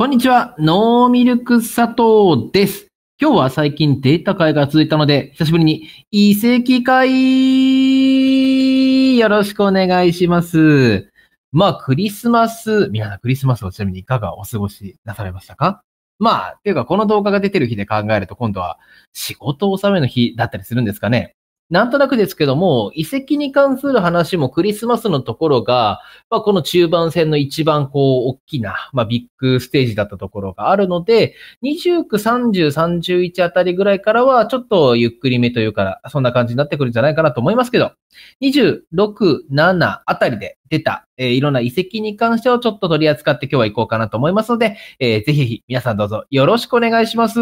こんにちは、ノーミルク佐藤です。今日は最近データ会が続いたので、久しぶりに遺跡会よろしくお願いします。まあ、クリスマス、皆さんクリスマスをちなみにいかがお過ごしなされましたかまあ、ていうかこの動画が出てる日で考えると今度は仕事納めの日だったりするんですかね。なんとなくですけども、遺跡に関する話もクリスマスのところが、まあ、この中盤戦の一番こう、大きな、まあ、ビッグステージだったところがあるので、29、30、31あたりぐらいからは、ちょっとゆっくりめというか、そんな感じになってくるんじゃないかなと思いますけど、26、7あたりで出た、えー、いろんな遺跡に関してをちょっと取り扱って今日は行こうかなと思いますので、えー、ぜひ皆さんどうぞよろしくお願いします。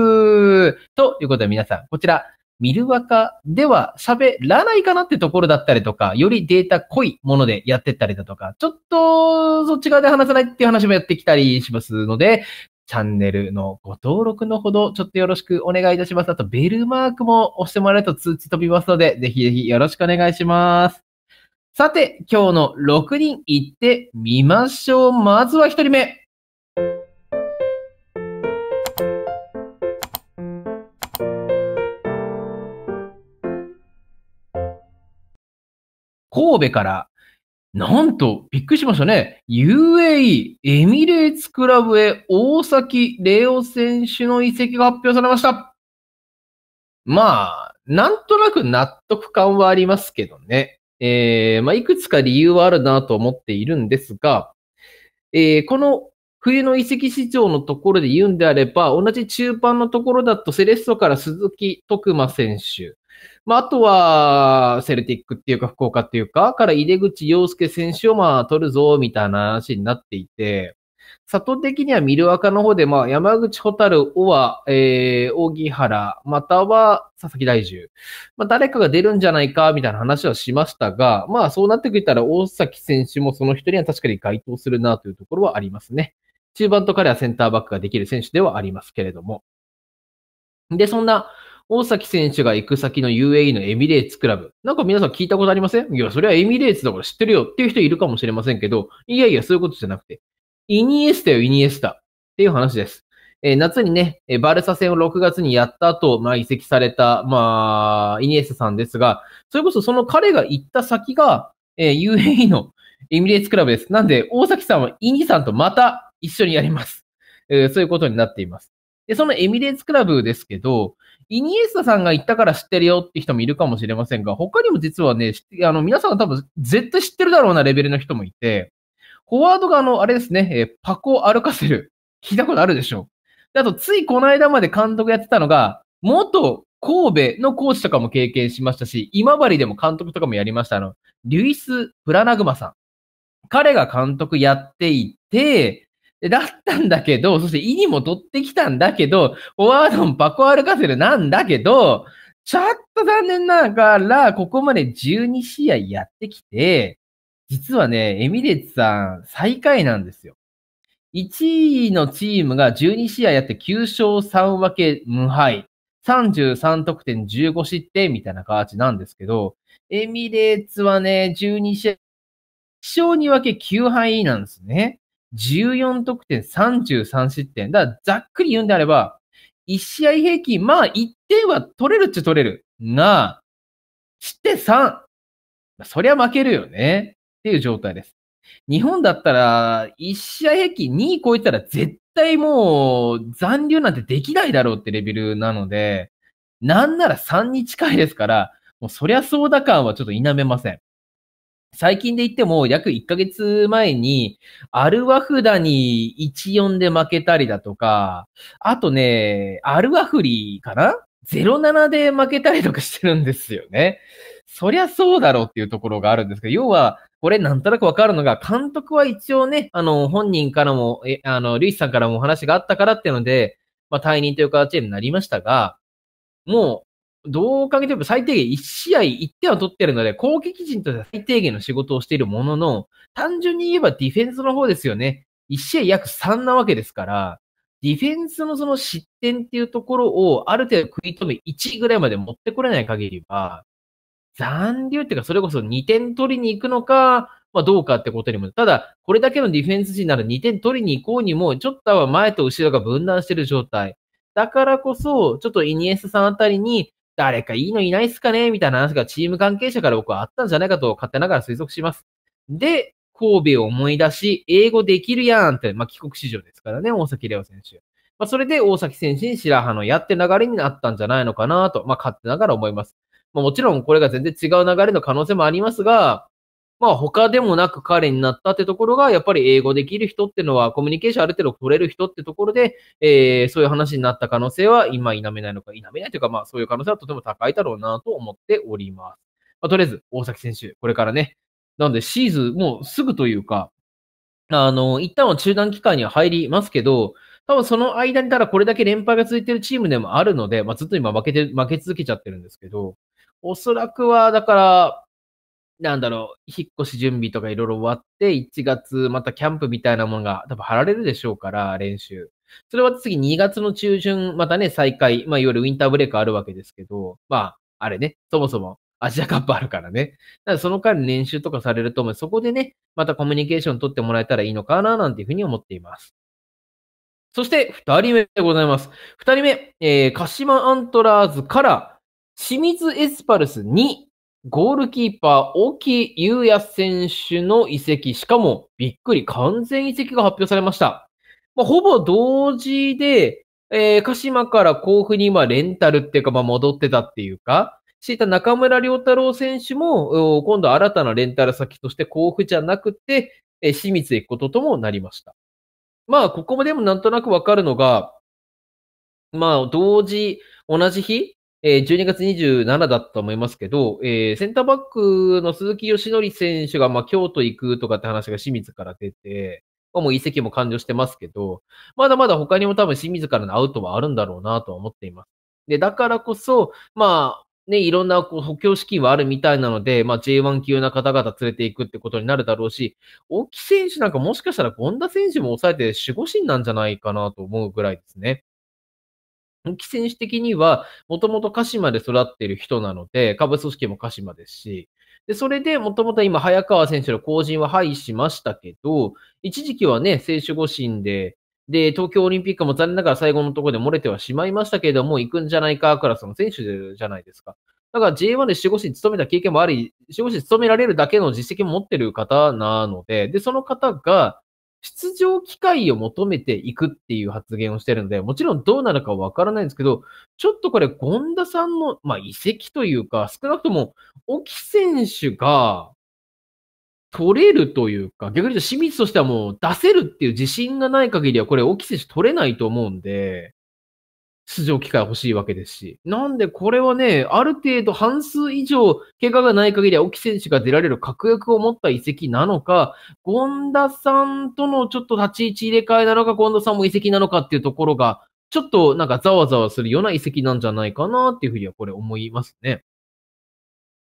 ということで皆さん、こちら、見る若では喋らないかなってところだったりとか、よりデータ濃いものでやってったりだとか、ちょっとそっち側で話せないっていう話もやってきたりしますので、チャンネルのご登録のほど、ちょっとよろしくお願いいたします。あと、ベルマークも押してもらえると通知飛びますので、ぜひぜひよろしくお願いします。さて、今日の6人行ってみましょう。まずは1人目。神戸から、なんと、びっくりしましたね。UAE、エミレーツクラブへ大崎レオ選手の移籍が発表されました。まあ、なんとなく納得感はありますけどね。えー、まあ、いくつか理由はあるなと思っているんですが、えー、この冬の移籍市場のところで言うんであれば、同じ中盤のところだとセレッソから鈴木徳馬選手、まあ、あとは、セルティックっていうか、福岡っていうか、から井出口洋介選手をまあ、取るぞ、みたいな話になっていて、里的にはミルアカの方で、まあ、山口蛍、オア、えー、荻原、または佐々木大樹。まあ、誰かが出るんじゃないか、みたいな話はしましたが、まあ、そうなってくれたら、大崎選手もその人には確かに該当するな、というところはありますね。中盤と彼はセンターバックができる選手ではありますけれども。で、そんな、大崎選手が行く先の UAE のエミレーツクラブ。なんか皆さん聞いたことありませんいや、それはエミレーツだから知ってるよっていう人いるかもしれませんけど、いやいや、そういうことじゃなくて、イニエスタよ、イニエスタ。っていう話です。えー、夏にね、バルサ戦を6月にやった後、まあ移籍された、まあ、イニエスタさんですが、それこそその彼が行った先が、えー、UAE のエミレーツクラブです。なんで、大崎さんはイニさんとまた一緒にやります。えー、そういうことになっています。で、そのエミレーツクラブですけど、イニエスタさんが言ったから知ってるよって人もいるかもしれませんが、他にも実はね、あの、皆さんが多分絶対知ってるだろうなレベルの人もいて、フォワードがあの、あれですね、えパコ・アルカセル。聞いたことあるでしょであと、ついこの間まで監督やってたのが、元神戸のコーチとかも経験しましたし、今治でも監督とかもやりました。あの、リュイス・プラナグマさん。彼が監督やっていて、だったんだけど、そしてイにも取ってきたんだけど、フォワードもパコアルカセルなんだけど、ちょっと残念ながら、ここまで12試合やってきて、実はね、エミレッツさん最下位なんですよ。1位のチームが12試合やって9勝3分け無敗。33得点15失点みたいな形なんですけど、エミレーツはね、12試合、1勝2分け9敗なんですね。14得点、33失点。だから、ざっくり言うんであれば、1試合平均、まあ1点は取れるっちゃ取れる。が、失点3。そりゃ負けるよね。っていう状態です。日本だったら、1試合平均2位超えたら絶対もう残留なんてできないだろうってレベルなので、なんなら3に近いですから、もうそりゃそうだ感はちょっと否めません。最近で言っても約1ヶ月前に、アルワフダに1-4で負けたりだとか、あとね、アルワフリかな ?07 で負けたりとかしてるんですよね。そりゃそうだろうっていうところがあるんですけど、要は、これなんとなくわかるのが、監督は一応ね、あの、本人からも、え、あの、ルイスさんからもお話があったからっていうので、まあ、退任という形になりましたが、もう、どうかえても最低限1試合1点は取ってるので、攻撃陣としては最低限の仕事をしているものの、単純に言えばディフェンスの方ですよね。1試合約3なわけですから、ディフェンスのその失点っていうところをある程度食い止め1ぐらいまで持ってこれない限りは、残留っていうか、それこそ2点取りに行くのか、まあどうかってことにも、ただ、これだけのディフェンス陣なら2点取りに行こうにも、ちょっとは前と後ろが分断してる状態。だからこそ、ちょっとイニエスさんあたりに、誰かいいのいないっすかねみたいな話がチーム関係者から僕はあったんじゃないかと勝手ながら推測します。で、神戸を思い出し、英語できるやんって、まあ、帰国史上ですからね、大崎レオ選手。まあ、それで大崎選手に白羽の矢って流れになったんじゃないのかなと、まあ、勝手ながら思います。まあ、もちろんこれが全然違う流れの可能性もありますが、まあ他でもなく彼になったってところが、やっぱり英語できる人ってのは、コミュニケーションある程度取れる人ってところで、えー、そういう話になった可能性は今否めないのか、否めないというか、まあそういう可能性はとても高いだろうなと思っております。まあとりあえず、大崎選手、これからね、なのでシーズンもうすぐというか、あの、一旦は中断期間には入りますけど、多分その間にただこれだけ連敗が続いてるチームでもあるので、まあずっと今負けて、負け続けちゃってるんですけど、おそらくは、だから、なんだろう、引っ越し準備とかいろいろ終わって、1月またキャンプみたいなものが多分張られるでしょうから、練習。それは次2月の中旬、またね、再開、まあいわゆるウィンターブレイクあるわけですけど、まあ、あれね、そもそもアジアカップあるからね。だからその間に練習とかされると思う。そこでね、またコミュニケーション取ってもらえたらいいのかな、なんていうふうに思っています。そして、二人目でございます。二人目、えー、鹿島アントラーズから、清水エスパルスにゴールキーパー、沖祐也選手の移籍、しかもびっくり、完全移籍が発表されました。まあ、ほぼ同時で、えー、鹿島から甲府に今レンタルっていうか、まあ、戻ってたっていうか、していた中村良太郎選手も、今度新たなレンタル先として甲府じゃなくて、えー、清水へ行くことともなりました。まあ、ここもでもなんとなくわかるのが、まあ、同時、同じ日えー、12月27だったと思いますけど、えー、センターバックの鈴木義則選手が、まあ、京都行くとかって話が清水から出て、まあ、もう移籍も完了してますけど、まだまだ他にも多分清水からのアウトはあるんだろうなとは思っています。で、だからこそ、まあ、ね、いろんなこう補強資金はあるみたいなので、まあ、J1 級な方々連れていくってことになるだろうし、沖選手なんかもしかしたら権田選手も抑えて守護神なんじゃないかなと思うぐらいですね。木選手的には、もともと鹿島で育っている人なので、下部組織も鹿島ですし、で、それでもともと今、早川選手の後陣は廃しましたけど、一時期はね、選手誤審で、で、東京オリンピックも残念ながら最後のところで漏れてはしまいましたけれども、行くんじゃないか、クラスの選手じゃないですか。だから J1 で守護神勤めた経験もあり、守護神勤められるだけの実績も持ってる方なので、で、その方が、出場機会を求めていくっていう発言をしてるので、もちろんどうなるかわからないんですけど、ちょっとこれ、権田さんの、まあ、遺跡というか、少なくとも、沖選手が、取れるというか、逆に言うと清水としてはもう出せるっていう自信がない限りは、これ、沖選手取れないと思うんで、出場機会欲しいわけですし。なんでこれはね、ある程度半数以上、怪我がない限りは、沖選手が出られる確約を持った遺跡なのか、権田さんとのちょっと立ち位置入れ替えなのか、ンダさんも遺跡なのかっていうところが、ちょっとなんかざわざわするような遺跡なんじゃないかなっていうふうにはこれ思いますね。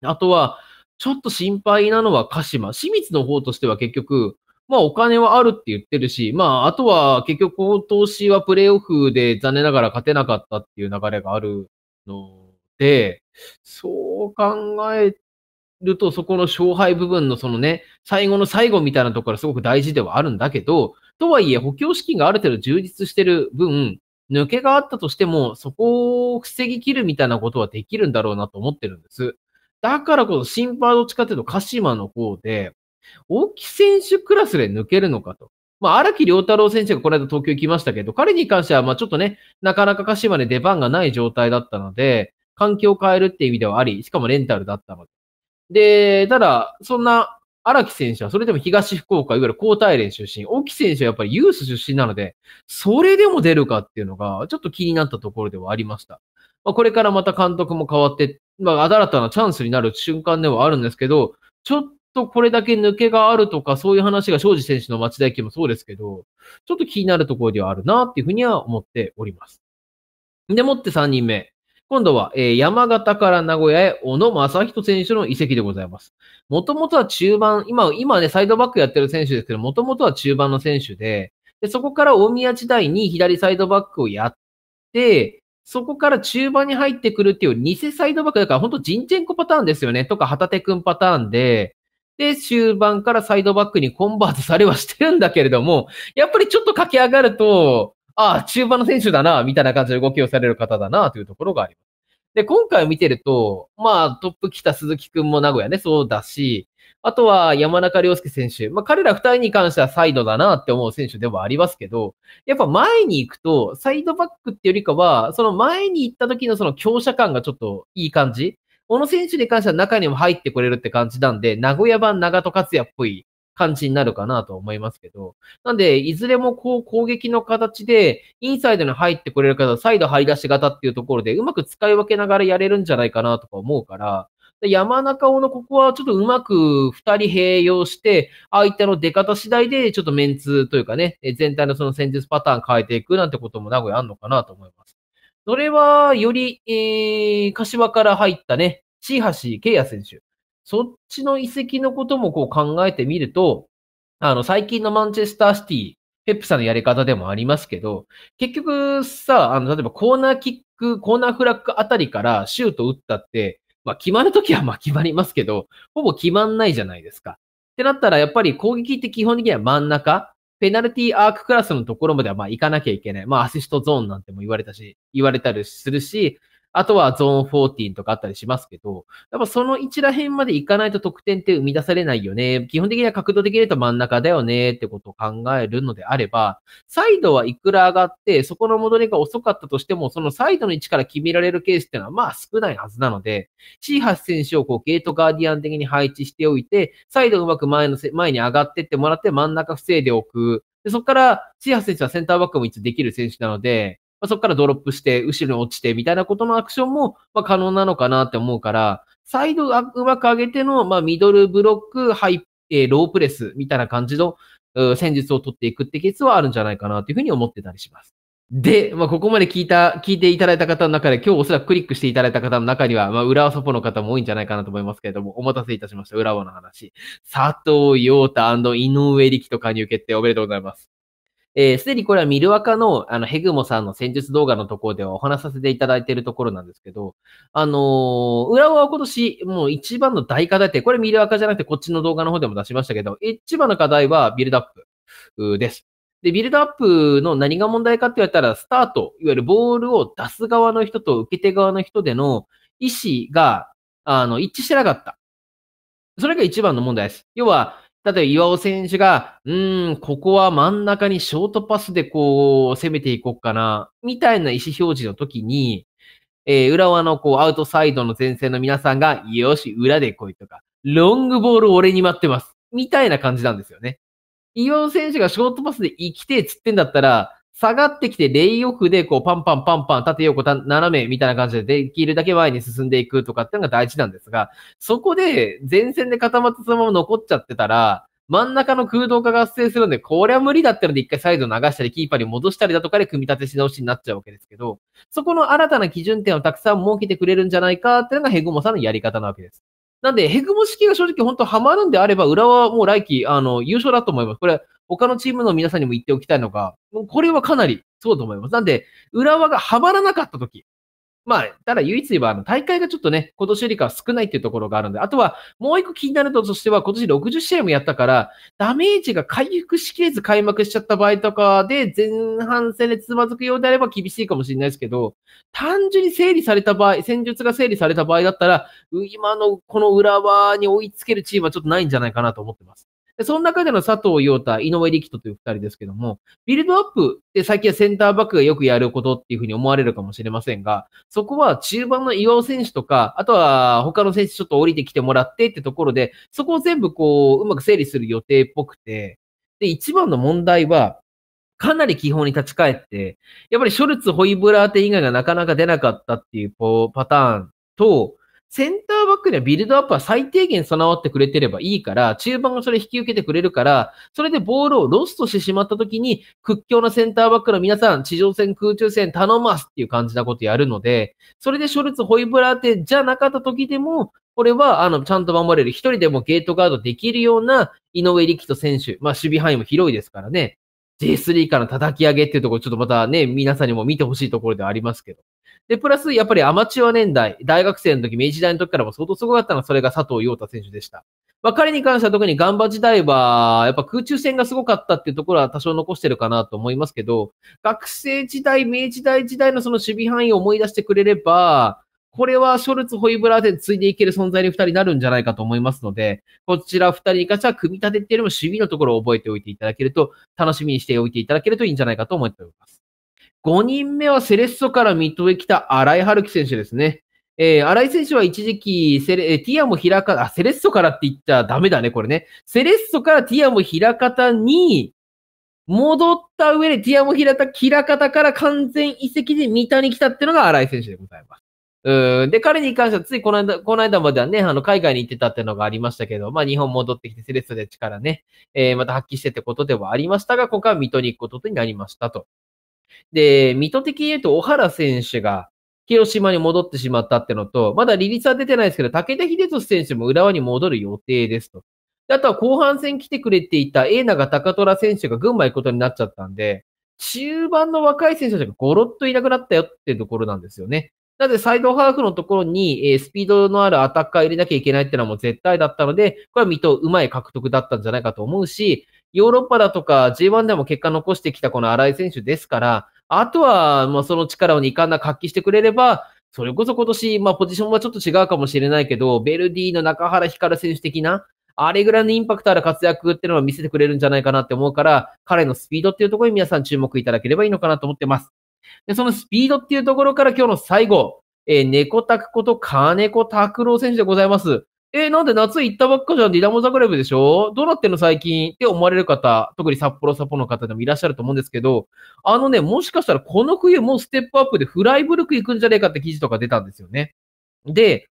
あとは、ちょっと心配なのは鹿島。清水の方としては結局、まあお金はあるって言ってるし、まああとは結局今年はプレイオフで残念ながら勝てなかったっていう流れがあるので、そう考えるとそこの勝敗部分のそのね、最後の最後みたいなところがすごく大事ではあるんだけど、とはいえ補強資金がある程度充実してる分、抜けがあったとしても、そこを防ぎきるみたいなことはできるんだろうなと思ってるんです。だからこそ、心配どっちかっていうと、鹿島の方で、大木選手クラスで抜けるのかと。まあ、荒木良太郎選手がこの間東京行きましたけど、彼に関しては、まあ、ちょっとね、なかなか鹿島で出番がない状態だったので、環境を変えるっていう意味ではあり、しかもレンタルだったので。で、ただ、そんな荒木選手は、それでも東福岡、いわゆる高体連出身、大木選手はやっぱりユース出身なので、それでも出るかっていうのが、ちょっと気になったところではありました。まあ、これからまた監督も変わって、まあ、新たなチャンスになる瞬間ではあるんですけど、ちょっとこれだけ抜けがあるとか、そういう話が庄司選手の町田駅もそうですけど、ちょっと気になるところではあるなっていうふうには思っております。でもって3人目。今度は、えー、山形から名古屋へ、小野正人選手の移籍でございます。もともとは中盤、今、今ね、サイドバックやってる選手ですけど、もともとは中盤の選手で、で、そこから大宮時代に左サイドバックをやって、そこから中盤に入ってくるっていう偽サイドバックだから、本当人チェンコパターンですよね。とか、旗手くんパターンで、で、終盤からサイドバックにコンバートされはしてるんだけれども、やっぱりちょっと駆け上がると、ああ、中盤の選手だな、みたいな感じで動きをされる方だな、というところがあります。で、今回見てると、まあ、トップ来た鈴木くんも名古屋ね、そうだし、あとは山中良介選手。まあ、彼ら二人に関してはサイドだなって思う選手ではありますけど、やっぱ前に行くと、サイドバックってよりかは、その前に行った時のその強者感がちょっといい感じ小野選手に関しては中にも入ってくれるって感じなんで、名古屋版長戸克也っぽい感じになるかなと思いますけど。なんで、いずれもこう攻撃の形で、インサイドに入ってくれる方、サイド張り出し型っていうところで、うまく使い分けながらやれるんじゃないかなとか思うから、山中尾のここはちょっとうまく二人併用して、相手の出方次第でちょっとメンツというかね、全体のその戦術パターン変えていくなんてことも名古屋あんのかなと思います。それは、より、えー、柏から入ったね、椎橋圭也選手。そっちの遺跡のこともこう考えてみると、あの、最近のマンチェスターシティ、ペップさんのやり方でもありますけど、結局さ、あの、例えばコーナーキック、コーナーフラッグあたりからシュート打ったって、まあ、決まるときはまあ決まりますけど、ほぼ決まんないじゃないですか。ってなったら、やっぱり攻撃って基本的には真ん中、ペナルティーアーククラスのところまではまあ行かなきゃいけない。まあアシストゾーンなんても言われたし、言われたりするし、あとはゾーン14とかあったりしますけど、やっぱその一ら辺まで行かないと得点って生み出されないよね。基本的には角度的に言うと真ん中だよねってことを考えるのであれば、サイドはいくら上がって、そこの戻りが遅かったとしても、そのサイドの位置から決められるケースっていうのはまあ少ないはずなので、c ーハス選手をこうゲートガーディアン的に配置しておいて、サイドうまく前のせ、前に上がってってもらって真ん中防いでおく。で、そこから、シーハス選手はセンターバックも一応できる選手なので、まあ、そこからドロップして、後ろに落ちて、みたいなことのアクションも、まあ、可能なのかなって思うから、サイドうまく上げての、まあ、ミドルブロック、ハイ、えー、ロープレス、みたいな感じの、戦術を取っていくってケースはあるんじゃないかなというふうに思ってたりします。で、まあ、ここまで聞いた、聞いていただいた方の中で、今日おそらくクリックしていただいた方の中には、まあ、浦和ソポの方も多いんじゃないかなと思いますけれども、お待たせいたしました。浦和の話。佐藤陽太井上力と加入決定おめでとうございます。えー、すでにこれはミルワカの、あの、ヘグモさんの戦術動画のところではお話させていただいているところなんですけど、あのー、浦和は今年、もう一番の大課題って、これミルワカじゃなくてこっちの動画の方でも出しましたけど、一番の課題はビルドアップです。で、ビルドアップの何が問題かって言われたら、スタート、いわゆるボールを出す側の人と受け手側の人での意思が、あの、一致してなかった。それが一番の問題です。要は、例えば岩尾選手が、うーん、ここは真ん中にショートパスでこう、攻めていこうかな、みたいな意思表示の時に、えー、浦和のこう、アウトサイドの前線の皆さんが、よし、裏で来いとか、ロングボール俺に待ってます。みたいな感じなんですよね。岩尾選手がショートパスで生きて、つってんだったら、下がってきて、レイオフで、こう、パンパンパンパン、縦横斜めみたいな感じで、できるだけ前に進んでいくとかっていうのが大事なんですが、そこで、前線で固まってそのまま残っちゃってたら、真ん中の空洞化が発生するんで、これは無理だったので一回サイド流したり、キーパーに戻したりだとかで組み立てし直しになっちゃうわけですけど、そこの新たな基準点をたくさん設けてくれるんじゃないかっていうのがヘグモさんのやり方なわけです。なんで、ヘグモ式が正直本当ハマるんであれば、裏はもう来季、あの、優勝だと思います。これ、他のチームの皆さんにも言っておきたいのが、これはかなりそうと思います。なんで、浦和がハマらなかった時。まあ、ただ唯一言えば、あの、大会がちょっとね、今年よりかは少ないっていうところがあるんで、あとは、もう一個気になるととしては、今年60試合もやったから、ダメージが回復しきれず開幕しちゃった場合とかで、前半戦でつまずくようであれば厳しいかもしれないですけど、単純に整理された場合、戦術が整理された場合だったら、今のこの裏輪に追いつけるチームはちょっとないんじゃないかなと思ってます。その中での佐藤陽太、井上力人という二人ですけども、ビルドアップって最近はセンターバックがよくやることっていうふうに思われるかもしれませんが、そこは中盤の岩尾選手とか、あとは他の選手ちょっと降りてきてもらってってところで、そこを全部こう、うまく整理する予定っぽくて、で、一番の問題は、かなり基本に立ち返って、やっぱりショルツ、ホイブラーテ以外がなかなか出なかったっていうパターンと、センターバックにはビルドアップは最低限備わってくれてればいいから、中盤がそれ引き受けてくれるから、それでボールをロストしてしまった時に、屈強なセンターバックの皆さん、地上戦、空中戦頼ますっていう感じなことやるので、それでショルツ、ホイブラーテじゃなかった時でも、これは、あの、ちゃんと守れる、一人でもゲートガードできるような、井上力人選手、まあ、守備範囲も広いですからね、J3 から叩き上げっていうところ、ちょっとまたね、皆さんにも見てほしいところではありますけど。で、プラス、やっぱりアマチュア年代、大学生の時、明治大の時からも相当すごかったのは、それが佐藤陽太選手でした。まあ、彼に関しては特にガンバ時代は、やっぱ空中戦がすごかったっていうところは多少残してるかなと思いますけど、学生時代、明治大時代のその守備範囲を思い出してくれれば、これはショルツ、ホイブラーでついでいける存在に二人になるんじゃないかと思いますので、こちら二人に関しては組み立てっていうよりも守備のところを覚えておいていただけると、楽しみにしておいていただけるといいんじゃないかと思っております。5人目はセレッソから水戸へ来た荒井春樹選手ですね。えー、荒井選手は一時期、セレ、ティアも平方、あ、セレッソからって言ったらダメだね、これね。セレッソからティアも平方に、戻った上でティアも平方、平方から完全移籍で三田に来たってのが荒井選手でございます。うん。で、彼に関してはついこの間、この間まではね、あの、海外に行ってたってのがありましたけど、まあ、日本戻ってきてセレッソで力ね、えー、また発揮してってことではありましたが、ここは水戸に行くことになりましたと。で、水戸的に言うと、小原選手が広島に戻ってしまったってのと、まだリリースは出てないですけど、武田秀俊選手も浦和に戻る予定ですと。あとは後半戦来てくれていた永永高虎選手が群馬行くことになっちゃったんで、中盤の若い選手たちがゴロッといなくなったよってところなんですよね。なので、サイドハーフのところに、えー、スピードのあるアタッカー入れなきゃいけないってのはもう絶対だったので、これは水戸うまい獲得だったんじゃないかと思うし、ヨーロッパだとか G1 でも結果残してきたこの新井選手ですから、あとは、まあ、その力を2冠な発揮してくれれば、それこそ今年、まあ、ポジションはちょっと違うかもしれないけど、ベルディの中原光選手的な、あれぐらいのインパクトある活躍っていうのは見せてくれるんじゃないかなって思うから、彼のスピードっていうところに皆さん注目いただければいいのかなと思ってます。で、そのスピードっていうところから今日の最後、えー、猫クことタクロ郎選手でございます。えなんで夏行ったばっかじゃん、ディダモザグレブでしょどうなってんの最近って思われる方、特に札幌サポの方でもいらっしゃると思うんですけど、あのね、もしかしたらこの冬もうステップアップでフライブルク行くんじゃねえかって記事とか出たんですよね。で、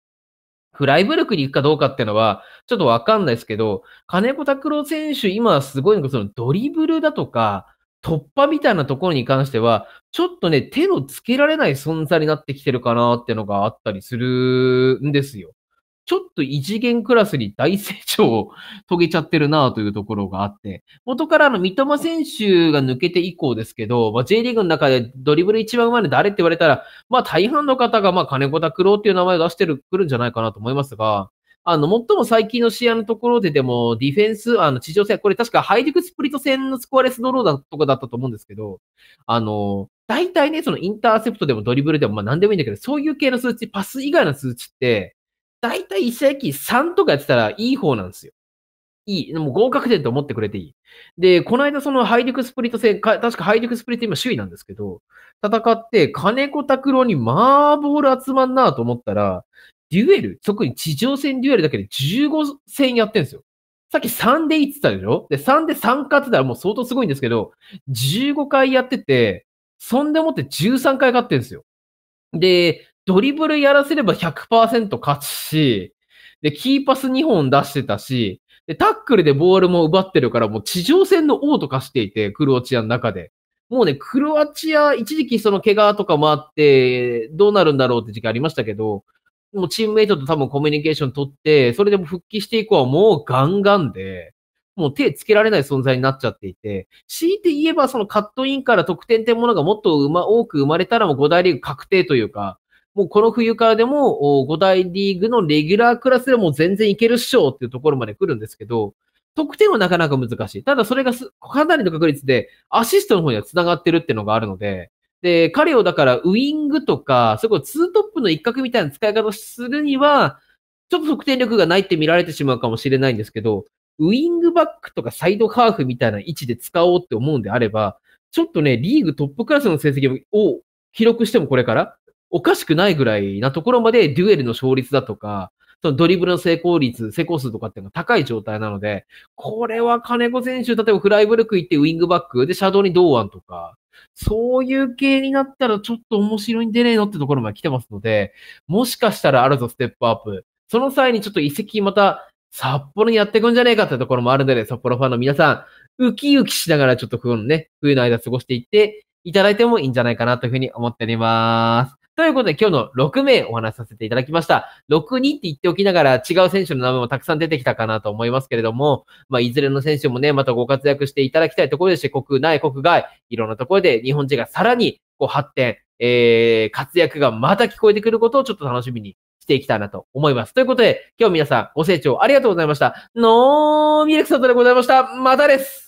フライブルクに行くかどうかっていうのは、ちょっとわかんないですけど、金子拓郎選手、今すごいのが、そのドリブルだとか、突破みたいなところに関しては、ちょっとね、手のつけられない存在になってきてるかなっていうのがあったりするんですよ。ちょっと異次元クラスに大成長を遂げちゃってるなというところがあって、元からの三笘選手が抜けて以降ですけど、まあ、J リーグの中でドリブル一番上手い誰って言われたら、まあ大半の方がまあ金子拓郎っていう名前を出してる、くるんじゃないかなと思いますが、あの、最も最近の試合のところででも、ディフェンス、あの、地上戦、これ確かハイディクスプリット戦のスコアレスドローだとかだったと思うんですけど、あの、大体ね、そのインターセプトでもドリブルでも、まあ何でもいいんだけど、そういう系の数値、パス以外の数値って、だいたい1世紀3とかやってたらいい方なんですよ。いい。もう合格点と思ってくれていい。で、この間そのハイデクスプリット戦、確かハイデクスプリット今首位なんですけど、戦って、金子拓郎にまあボール集まんなと思ったら、デュエル、特に地上戦デュエルだけで15戦やってんですよ。さっき3で言ってたでしょで、3で3勝ってたらもう相当すごいんですけど、15回やってて、そんでもって13回勝ってんですよ。で、ドリブルやらせれば100%勝つし、で、キーパス2本出してたし、で、タックルでボールも奪ってるから、もう地上戦の王と化していて、クロアチアの中で。もうね、クロアチア、一時期その怪我とかもあって、どうなるんだろうって時期ありましたけど、もうチームメイトと多分コミュニケーション取って、それでも復帰していうはもうガンガンで、もう手つけられない存在になっちゃっていて、強いて言えばそのカットインから得点ってものがもっとうま、多く生まれたらもう5大リーグ確定というか、もうこの冬からでも5大リーグのレギュラークラスでも全然いけるっしょっていうところまで来るんですけど、得点はなかなか難しい。ただそれがかなりの確率でアシストの方には繋がってるっていうのがあるので、で、彼をだからウイングとか、そこツートップの一角みたいな使い方をするには、ちょっと得点力がないって見られてしまうかもしれないんですけど、ウイングバックとかサイドハーフみたいな位置で使おうって思うんであれば、ちょっとね、リーグトップクラスの成績を記録してもこれから、おかしくないぐらいなところまでデュエルの勝率だとか、そのドリブルの成功率、成功数とかっていうのが高い状態なので、これは金子選手、例えばフライブルク行ってウィングバックでシャドウに同案とか、そういう系になったらちょっと面白いんでねえのってところまで来てますので、もしかしたらあるぞステップアップ。その際にちょっと移籍また札幌にやってくんじゃねえかってところもあるので、札幌ファンの皆さん、ウキウキしながらちょっと冬のね、冬の間過ごしていっていただいてもいいんじゃないかなというふうに思っております。ということで今日の6名お話しさせていただきました。6、2って言っておきながら違う選手の名前もたくさん出てきたかなと思いますけれども、まあ、いずれの選手もね、またご活躍していただきたいところですし、国内、国外、いろんなところで日本人がさらにこう発展、えー、活躍がまた聞こえてくることをちょっと楽しみにしていきたいなと思います。ということで、今日皆さんご清聴ありがとうございました。のーミくクサトでございました。またです